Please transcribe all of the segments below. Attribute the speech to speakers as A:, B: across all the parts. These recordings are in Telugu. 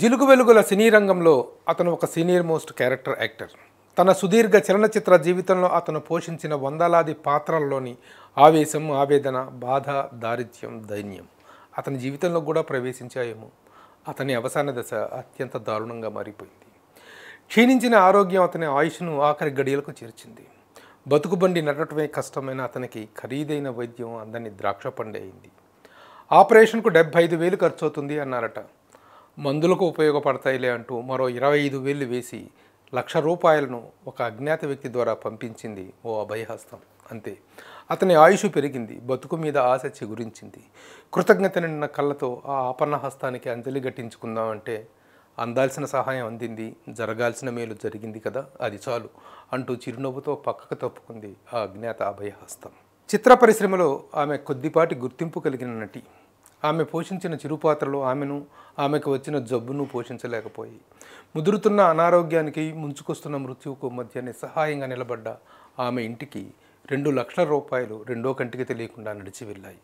A: జిలుగు వెలుగుల సినీ రంగంలో అతను ఒక సీనియర్ మోస్ట్ క్యారెక్టర్ యాక్టర్ తన సుదీర్ఘ చలనచిత్ర జీవితంలో అతను పోషించిన వందలాది పాత్రల్లోని ఆవేశం ఆవేదన బాధ దారిద్ర్యం దైన్యం అతని జీవితంలో కూడా ప్రవేశించాయేమో అతని అవసాన దశ అత్యంత దారుణంగా మారిపోయింది క్షీణించిన ఆరోగ్యం అతని ఆయుష్ను ఆఖరి గడియలకు చేర్చింది బతుకుబండి నడటమే కష్టమైన అతనికి ఖరీదైన వైద్యం అందని ద్రాక్ష పండే అయింది ఆపరేషన్కు డెబ్బై ఐదు వేలు ఖర్చు అవుతుంది అన్నారట మందులకు ఉపయోగపడతాయిలే అంటూ మరో ఇరవై ఐదు వేలు వేసి లక్ష రూపాయలను ఒక అజ్ఞాత వ్యక్తి ద్వారా పంపించింది ఓ అభయహస్తం అంతే అతని ఆయుష్ పెరిగింది బతుకు మీద ఆశ చిగురించింది కృతజ్ఞత నిన్న కళ్ళతో ఆ ఆపన్న హస్తానికి అంజలి గట్టించుకుందామంటే అందాల్సిన సహాయం అందింది జరగాల్సిన మేలు జరిగింది కదా అది చాలు అంటూ చిరునవ్వుతో పక్కకు తప్పుకుంది ఆ అజ్ఞాత అభయహస్తం చిత్ర పరిశ్రమలో ఆమె కొద్దిపాటి గుర్తింపు కలిగిన నటి ఆమె పోషించిన చిరుపాత్రలు ఆమెను ఆమెకు వచ్చిన జబ్బును పోషించలేకపోయి ముదురుతున్న అనారోగ్యానికి ముంచుకొస్తున్న మృత్యువుకు మధ్య నిస్సహాయంగా నిలబడ్డ ఆమె ఇంటికి రెండు లక్షల రూపాయలు రెండో కంటికి తెలియకుండా నడిచి వెళ్ళాయి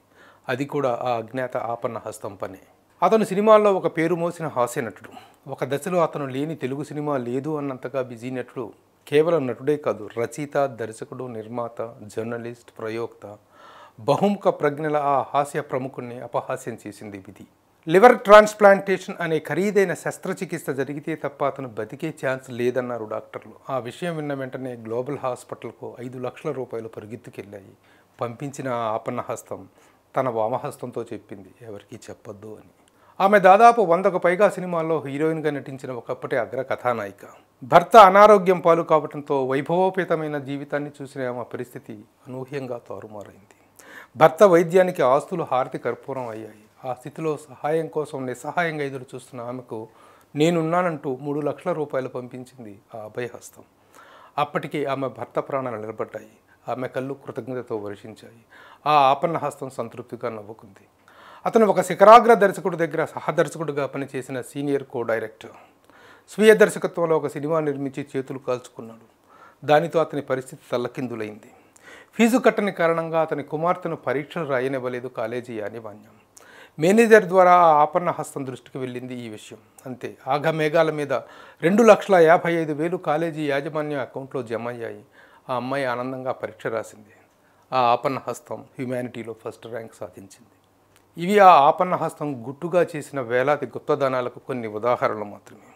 A: అది కూడా ఆ అజ్ఞాత ఆపన్న హస్తం పనే అతను సినిమాల్లో ఒక పేరు మోసిన హాస్య నటుడు ఒక దశలో అతను లేని తెలుగు సినిమా లేదు అన్నంతగా బిజీ నటుడు కేవలం నటుడే కాదు రచయిత దర్శకుడు నిర్మాత జర్నలిస్ట్ ప్రయోక్త బహుముఖ ప్రజ్ఞల ఆ హాస్య ప్రముఖుణ్ణి అపహాస్యం చేసింది విధి లివర్ ట్రాన్స్ప్లాంటేషన్ అనే ఖరీదైన శస్త్రచికిత్స జరిగితే తప్ప అతను బతికే ఛాన్స్ లేదన్నారు డాక్టర్లు ఆ విషయం విన్న వెంటనే గ్లోబల్ హాస్పిటల్కు ఐదు లక్షల రూపాయలు పరుగెత్తుకెళ్ళాయి పంపించిన ఆ ఆపన్నహస్తం తన వామహస్తంతో చెప్పింది ఎవరికీ చెప్పొద్దు అని ఆమె దాదాపు వందకు పైగా సినిమాల్లో హీరోయిన్గా నటించిన ఒకప్పటి అగ్ర కథానాయిక భర్త అనారోగ్యం పాలు కావడంతో వైభవోపేతమైన జీవితాన్ని చూసిన ఆమె పరిస్థితి అనూహ్యంగా తారుమారైంది భర్త వైద్యానికి ఆస్తులు హారతి కర్పూరం అయ్యాయి ఆ స్థితిలో సహాయం కోసం నిస్సహాయంగా ఎదురు చూస్తున్న ఆమెకు నేనున్నానంటూ మూడు లక్షల రూపాయలు పంపించింది ఆ అభయహస్తం అప్పటికి ఆమె భర్త ప్రాణాలు నిలబడ్డాయి ఆమె కళ్ళు కృతజ్ఞతతో వర్షించాయి ఆ ఆపన్న హస్తం సంతృప్తిగా నవ్వుకుంది అతను ఒక శిఖరాగ్ర దర్శకుడి దగ్గర సహదర్శకుడిగా పనిచేసిన సీనియర్ కో డైరెక్టర్ స్వీయ దర్శకత్వంలో ఒక సినిమా నిర్మించి చేతులు కాల్చుకున్నాడు దానితో అతని పరిస్థితి తల్లకిందులైంది ఫీజు కట్టని కారణంగా అతని కుమార్తెను పరీక్షలు రాయనివ్వలేదు కాలేజీ యానివాన్యం మేనేజర్ ద్వారా ఆ ఆపన్న హస్తం దృష్టికి వెళ్ళింది ఈ విషయం అంతే ఆఘ మేఘాల మీద రెండు లక్షల యాభై ఐదు వేలు కాలేజీ యాజమాన్యం అకౌంట్లో జమ అయ్యాయి ఆ అమ్మాయి ఆనందంగా పరీక్ష రాసింది ఆ ఆపన్న హస్తం హ్యుమానిటీలో ఫస్ట్ ర్యాంక్ సాధించింది ఇవి ఆ ఆపన్న హస్తం గుట్టుగా చేసిన వేలాది గుప్తదానాలకు కొన్ని ఉదాహరణలు మాత్రమే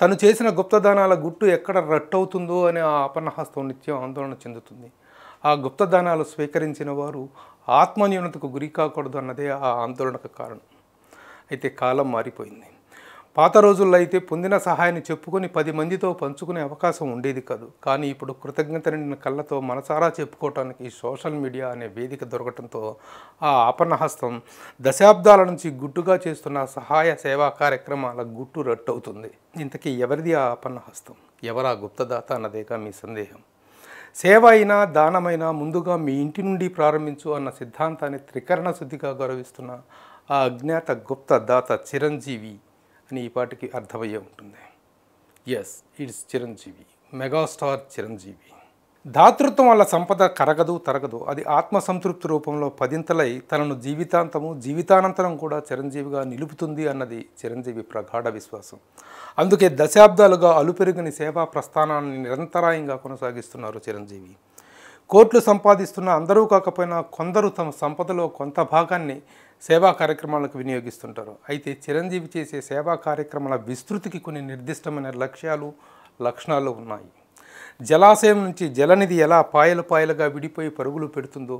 A: తను చేసిన గుప్తదానాల గుట్టు ఎక్కడ రట్టవుతుందో అనే ఆ ఆపన్న హస్తం నిత్యం ఆందోళన చెందుతుంది ఆ గుప్తదానాలు స్వీకరించిన వారు ఆత్మన్యూనతకు గురి కాకూడదు అన్నదే ఆ ఆందోళనకు కారణం అయితే కాలం మారిపోయింది పాత రోజుల్లో అయితే పొందిన సహాయాన్ని చెప్పుకొని పది మందితో పంచుకునే అవకాశం ఉండేది కాదు కానీ ఇప్పుడు కృతజ్ఞత నిండిన కళ్ళతో మనసారా చెప్పుకోవటానికి సోషల్ మీడియా అనే వేదిక దొరకటంతో ఆ ఆపన్నహస్తం దశాబ్దాల నుంచి గుట్టుగా చేస్తున్న సహాయ సేవా కార్యక్రమాల గుట్టు రట్టవుతుంది ఇంతకీ ఎవరిది ఆ ఆపన్నహస్తం ఎవరా గుప్తదాత అన్నదేగా మీ సందేహం సేవ అయినా దానమైనా ముందుగా మీ ఇంటి నుండి ప్రారంభించు అన్న సిద్ధాంతాన్ని త్రికరణ శుద్ధిగా గౌరవిస్తున్న ఆ అజ్ఞాత గుప్త దాత చిరంజీవి అని ఈ పాటికి అర్థమయ్యే ఉంటుంది yes it's Chiranjeevi megastar Chiranjeevi దాతృత్వం వల్ల సంపద కరగదు తరగదు అది ఆత్మ సంతృప్తి రూపంలో పదింతలై తనను జీవితాంతము జీవితానంతరం కూడా చిరంజీవిగా నిలుపుతుంది అన్నది చిరంజీవి ప్రగాఢ విశ్వాసం అందుకే దశాబ్దాలుగా అలుపెరుగని సేవా ప్రస్థానాన్ని నిరంతరాయంగా కొనసాగిస్తున్నారు చిరంజీవి కోట్లు సంపాదిస్తున్న అందరూ కాకపోయినా కొందరు తమ సంపదలో కొంత భాగాన్ని సేవా కార్యక్రమాలకు వినియోగిస్తుంటారు అయితే చిరంజీవి చేసే సేవా కార్యక్రమాల విస్తృతికి కొన్ని నిర్దిష్టమైన లక్ష్యాలు లక్షణాలు ఉన్నాయి జలాశయం నుంచి జలనిధి ఎలా పాయలు పాయలుగా విడిపోయి పరుగులు పెడుతుందో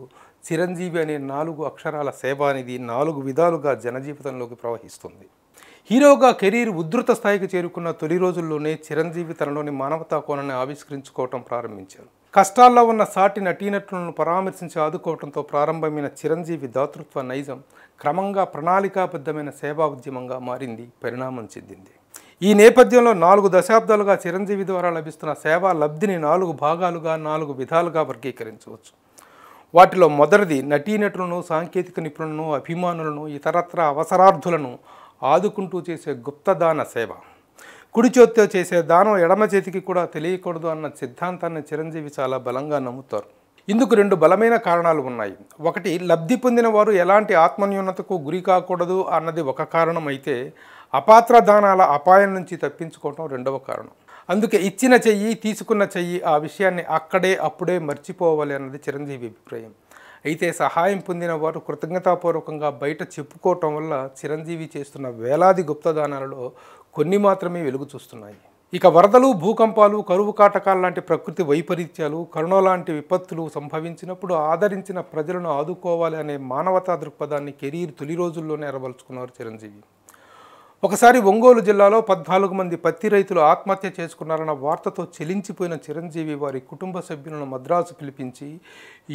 A: చిరంజీవి అనే నాలుగు అక్షరాల సేవానిధి నాలుగు విధాలుగా జనజీవితంలోకి ప్రవహిస్తుంది హీరోగా కెరీర్ ఉధృత స్థాయికి చేరుకున్న తొలి రోజుల్లోనే చిరంజీవి తనలోని మానవతా కోణాన్ని ఆవిష్కరించుకోవటం ప్రారంభించారు కష్టాల్లో ఉన్న సాటి నటీనటులను పరామర్శించి ఆదుకోవడంతో ప్రారంభమైన చిరంజీవి దాతృత్వ నైజం క్రమంగా ప్రణాళికాబద్ధమైన సేవా ఉద్యమంగా మారింది పరిణామం చెందింది ఈ నేపథ్యంలో నాలుగు దశాబ్దాలుగా చిరంజీవి ద్వారా లభిస్తున్న సేవా లబ్ధిని నాలుగు భాగాలుగా నాలుగు విధాలుగా వర్గీకరించవచ్చు వాటిలో మొదటిది నటీనటులను సాంకేతిక నిపుణులను అభిమానులను ఇతరత్ర అవసరార్థులను ఆదుకుంటూ చేసే గుప్తదాన సేవ కుడి చేతితో చేసే దానం ఎడమ చేతికి కూడా తెలియకూడదు అన్న సిద్ధాంతాన్ని చిరంజీవి చాలా బలంగా నమ్ముతారు ఇందుకు రెండు బలమైన కారణాలు ఉన్నాయి ఒకటి లబ్ధి పొందిన వారు ఎలాంటి ఆత్మన్యూన్నతకు గురి కాకూడదు అన్నది ఒక కారణం అయితే అపాత్ర దానాల అపాయం నుంచి తప్పించుకోవటం రెండవ కారణం అందుకే ఇచ్చిన చెయ్యి తీసుకున్న చెయ్యి ఆ విషయాన్ని అక్కడే అప్పుడే మర్చిపోవాలి అన్నది చిరంజీవి అభిప్రాయం అయితే సహాయం పొందిన వారు కృతజ్ఞతాపూర్వకంగా బయట చెప్పుకోవటం వల్ల చిరంజీవి చేస్తున్న వేలాది గుప్తదానాలలో కొన్ని మాత్రమే వెలుగు చూస్తున్నాయి ఇక వరదలు భూకంపాలు కరువు కాటకాలు లాంటి ప్రకృతి వైపరీత్యాలు కరుణ లాంటి విపత్తులు సంభవించినప్పుడు ఆదరించిన ప్రజలను ఆదుకోవాలి అనే మానవతా దృక్పథాన్ని కెరీర్ తొలి రోజుల్లోనే ఎరబలుచుకున్నారు చిరంజీవి ఒకసారి ఒంగోలు జిల్లాలో పద్నాలుగు మంది పత్తి రైతులు ఆత్మహత్య చేసుకున్నారన్న వార్తతో చెలించిపోయిన చిరంజీవి వారి కుటుంబ సభ్యులను మద్రాసు పిలిపించి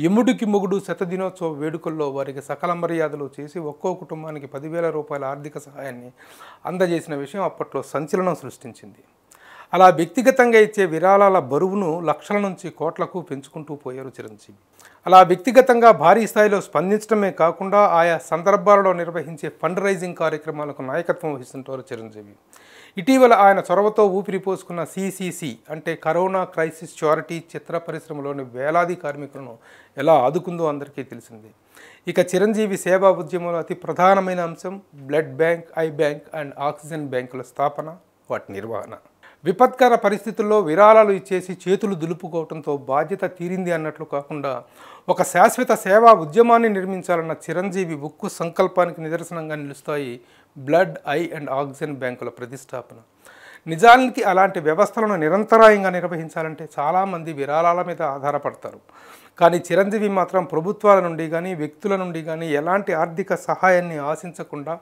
A: ఎముడికి మొగుడు శతదినోత్సవ వేడుకల్లో వారికి సకల మర్యాదలు చేసి ఒక్కో కుటుంబానికి పదివేల రూపాయల ఆర్థిక సహాయాన్ని అందజేసిన విషయం అప్పట్లో సంచలనం సృష్టించింది అలా వ్యక్తిగతంగా ఇచ్చే విరాళాల బరువును లక్షల నుంచి కోట్లకు పెంచుకుంటూ పోయారు చిరంజీవి అలా వ్యక్తిగతంగా భారీ స్థాయిలో స్పందించడమే కాకుండా ఆయా సందర్భాలలో నిర్వహించే ఫండ్ రైజింగ్ కార్యక్రమాలకు నాయకత్వం వహిస్తుంటారు చిరంజీవి ఇటీవల ఆయన చొరవతో ఊపిరి పోసుకున్న సిసిసి అంటే కరోనా క్రైసిస్ చారిటీ చిత్ర పరిశ్రమలోని వేలాది కార్మికులను ఎలా ఆదుకుందో అందరికీ తెలిసింది ఇక చిరంజీవి సేవా ఉద్యమంలో అతి ప్రధానమైన అంశం blood bank eye bank and oxygen బ్యాంకుల స్థాపన వాటి నిర్వహణ విపత్కర పరిస్థితుల్లో విరాళాలు ఇచ్చేసి చేతులు దులుపుకోవడంతో బాధ్యత తీరింది అన్నట్లు కాకుండా ఒక శాశ్వత సేవా ఉద్యమాన్ని నిర్మించాలన్న చిరంజీవి ఉక్కు సంకల్పానికి నిదర్శనంగా నిలుస్తాయి బ్లడ్ ఐ అండ్ ఆక్సిజన్ బ్యాంకుల ప్రతిష్టాపన నిజానికి అలాంటి వ్యవస్థలను నిరంతరాయంగా నిర్వహించాలంటే చాలామంది విరాళాల మీద ఆధారపడతారు కానీ చిరంజీవి మాత్రం ప్రభుత్వాల నుండి కానీ వ్యక్తుల నుండి కానీ ఎలాంటి ఆర్థిక సహాయాన్ని ఆశించకుండా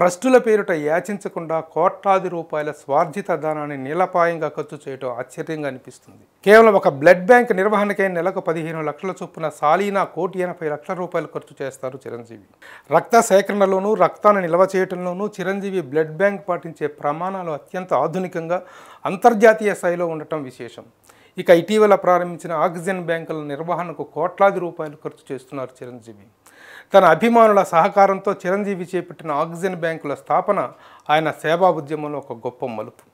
A: ట్రస్టుల పేరుట యాచించకుండా కోట్లాది రూపాయల స్వార్జిత ధనాన్ని నీలపాయంగా ఖర్చు చేయటం ఆశ్చర్యంగా అనిపిస్తుంది కేవలం ఒక బ్లడ్ బ్యాంక్ నిర్వహణకే నెలకు పదిహేను లక్షల చొప్పున సాలీనా కోటి ఎనభై లక్షల రూపాయలు ఖర్చు చేస్తారు చిరంజీవి రక్త సేకరణలోనూ రక్తాన్ని నిల్వ చేయటంలోనూ చిరంజీవి బ్లడ్ బ్యాంక్ పాటించే ప్రమాణాలు అత్యంత ఆధునికంగా అంతర్జాతీయ స్థాయిలో ఉండటం విశేషం ఇక ఇటీవల ప్రారంభించిన ఆక్సిజన్ బ్యాంకుల నిర్వహణకు కోట్లాది రూపాయలు ఖర్చు చేస్తున్నారు చిరంజీవి తన అభిమానుల సహకారంతో చిరంజీవి చేపట్టిన ఆక్సిజన్ బ్యాంకుల స్థాపన ఆయన సేవా ఉద్యమంలో ఒక గొప్ప మలుపు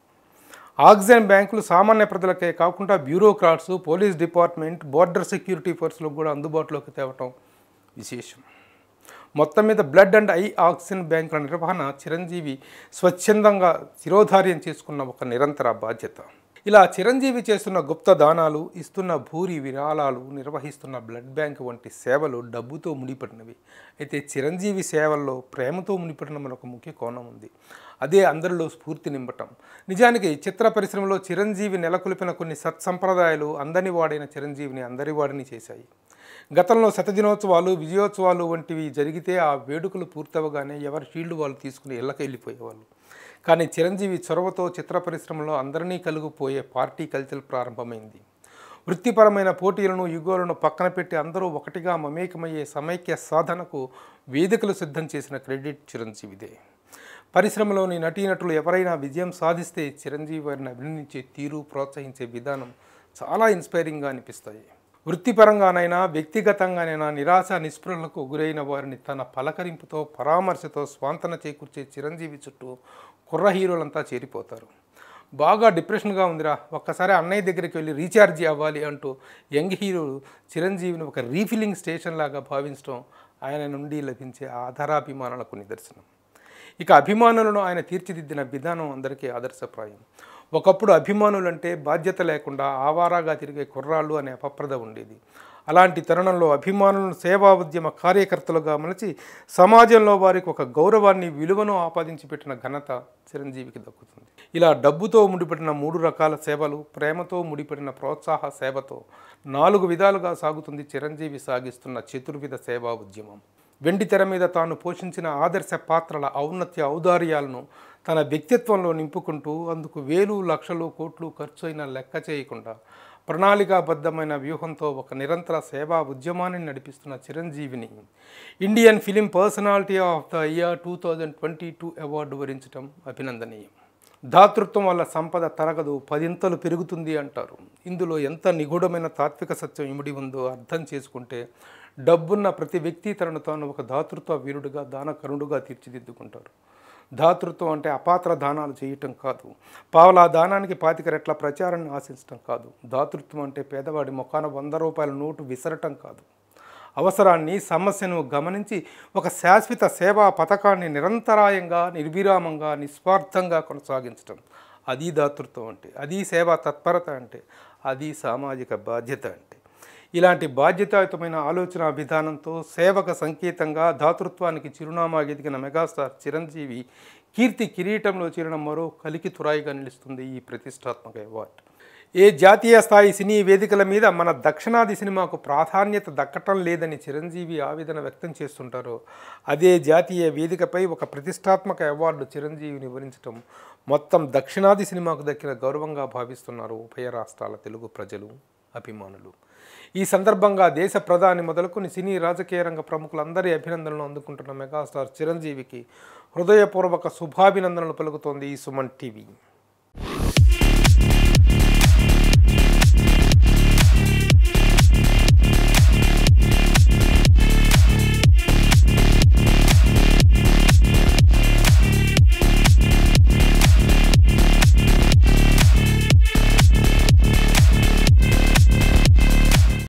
A: ఆక్సిజన్ బ్యాంకులు సామాన్య ప్రజలకే కాకుండా bureaucrats police department border security ఫోర్స్లకు కూడా అందుబాటులోకి తేవటం విశేషం మొత్తం మీద బ్లడ్ అండ్ ఐ ఆక్సిజన్ బ్యాంకుల నిర్వహణ చిరంజీవి స్వచ్ఛందంగా శిరోధార్యం చేసుకున్న ఒక నిరంతర బాధ్యత ఇలా చిరంజీవి చేస్తున్న గుప్త దానాలు ఇస్తున్న భూరి విరాళాలు నిర్వహిస్తున్న బ్లడ్ బ్యాంక్ వంటి సేవలు డబ్బుతో ముడిపడినవి అయితే చిరంజీవి సేవల్లో ప్రేమతో ముడిపడిన మనకు ముఖ్య కోణం ఉంది అదే అందరిలో స్ఫూర్తి నింపటం నిజానికి చిత్ర పరిశ్రమలో చిరంజీవి నెలకొల్పిన కొన్ని సత్సంప్రదాయాలు అందని వాడైన చిరంజీవిని అందరి వాడిని చేశాయి గతంలో శతదినోత్సవాలు విజయోత్సవాలు వంటివి జరిగితే ఆ వేడుకలు పూర్తవగానే ఎవరి షీల్డ్ వాళ్ళు తీసుకుని ఇళ్ళకి వెళ్ళిపోయేవాళ్ళు కానీ చిరంజీవి చొరవతో చిత్ర పరిశ్రమలో అందరినీ కలిగిపోయే పార్టీ కల్చర్ ప్రారంభమైంది వృత్తిపరమైన పోటీలను యుగోలను పక్కన పెట్టి అందరూ ఒకటిగా మమేకమయ్యే సమైక్య సాధనకు వేదికలు సిద్ధం చేసిన క్రెడిట్ చిరంజీవిదే పరిశ్రమలోని నటీనటులు ఎవరైనా విజయం సాధిస్తే చిరంజీవి వారిని అభినందించే తీరు ప్రోత్సహించే విధానం చాలా ఇన్స్పైరింగ్గా అనిపిస్తాయి వృత్తిపరంగానైనా వ్యక్తిగతంగానైనా నిరాశ నిస్పృహలకు గురైన వారిని తన పలకరింపుతో పరామర్శతో స్వాంతన చేకూర్చే చిరంజీవి చుట్టూ కుర్ర హీరోలంతా చేరిపోతారు బాగా డిప్రెషన్గా ఉందిరా ఒక్కసారి అన్నయ్య దగ్గరికి వెళ్ళి రీఛార్జ్ అవ్వాలి అంటూ యంగ్ హీరో చిరంజీవిని ఒక రీఫిలింగ్ స్టేషన్ లాగా భావించడం ఆయన నుండి లభించే ఆధారాభిమానాలకు నిదర్శనం ఇక అభిమానులను ఆయన తీర్చిదిద్దిన విధానం అందరికీ ఆదర్శప్రాయం ఒకప్పుడు అభిమానులు అంటే బాధ్యత లేకుండా ఆవారాగా తిరిగే కుర్రాళ్ళు అనే అపప్రద ఉండేది అలాంటి తరుణంలో అభిమానులను సేవా ఉద్యమ కార్యకర్తలుగా మలిచి సమాజంలో వారికి ఒక గౌరవాన్ని విలువను ఆపాదించి పెట్టిన ఘనత చిరంజీవికి దక్కుతుంది ఇలా డబ్బుతో ముడిపెట్టిన మూడు రకాల సేవలు ప్రేమతో ముడిపెట్టిన ప్రోత్సాహ సేవతో నాలుగు విధాలుగా సాగుతుంది చిరంజీవి సాగిస్తున్న చతుర్విధ సేవా ఉద్యమం వెండి తెర మీద తాను పోషించిన ఆదర్శ పాత్రల ఔన్నత్య ఔదార్యాలను తన వ్యక్తిత్వంలో నింపుకుంటూ అందుకు వేలు లక్షలు కోట్లు ఖర్చు అయినా లెక్క చేయకుండా ప్రణాళికాబద్ధమైన వ్యూహంతో ఒక నిరంతర సేవా ఉద్యమాన్ని నడిపిస్తున్న చిరంజీవిని Indian film personality of the year two thousand twenty two award వరించడం అభినందనీయం దాతృత్వం వల్ల సంపద తరగదు పదింతలు పెరుగుతుంది అంటారు ఇందులో ఎంత నిగూఢమైన తాత్విక సత్యం ఇమిడి ఉందో అర్థం చేసుకుంటే డబ్బున్న ప్రతి వ్యక్తి తనను తాను ఒక దాతృత్వ వీరుడుగా దానకరుణుడుగా తీర్చిదిద్దుకుంటారు దాతృత్వం అంటే అపాత్ర దానాలు చేయటం కాదు పావుల దానానికి పాతిక రెట్ల ప్రచారాన్ని ఆశించటం కాదు దాతృత్వం అంటే పేదవాడి ముఖాన వంద రూపాయల నోటు విసరటం కాదు అవసరాన్ని సమస్యను గమనించి ఒక శాశ్వత సేవా పథకాన్ని నిరంతరాయంగా నిర్విరామంగా నిస్వార్థంగా కొనసాగించటం అది దాతృత్వం అంటే అది సేవా తత్పరత అంటే అది సామాజిక బాధ్యత అంటే ఇలాంటి బాధ్యతాయుతమైన ఆలోచన విధానంతో సేవక సంకేతంగా దాతృత్వానికి చిరునామా ఎదిగిన మెగాస్టార్ చిరంజీవి కీర్తి కిరీటంలో చేరడం మరో కలికి తురాయిగా నిలుస్తుంది ఈ ప్రతిష్టాత్మక అవార్డు ఏ జాతీయ స్థాయి సినీ వేదికల మీద మన దక్షిణాది సినిమాకు ప్రాధాన్యత దక్కటం లేదని చిరంజీవి ఆవేదన వ్యక్తం చేస్తుంటారో అదే జాతీయ వేదికపై ఒక ప్రతిష్టాత్మక అవార్డు చిరంజీవిని వివరించడం మొత్తం దక్షిణాది సినిమాకు దక్కిన గౌరవంగా భావిస్తున్నారు ఉభయ రాష్ట్రాల తెలుగు ప్రజలు అభిమానులు ఈ సందర్భంగా దేశ ప్రధాని మొదలుకొని సినీ రాజకీయ రంగ ప్రముఖులందరి అభినందనలు అందుకుంటున్న మెగాస్టార్ చిరంజీవికి హృదయపూర్వక శుభాభినందనలు పలుకుతోంది ఈ సుమన్ టీవీ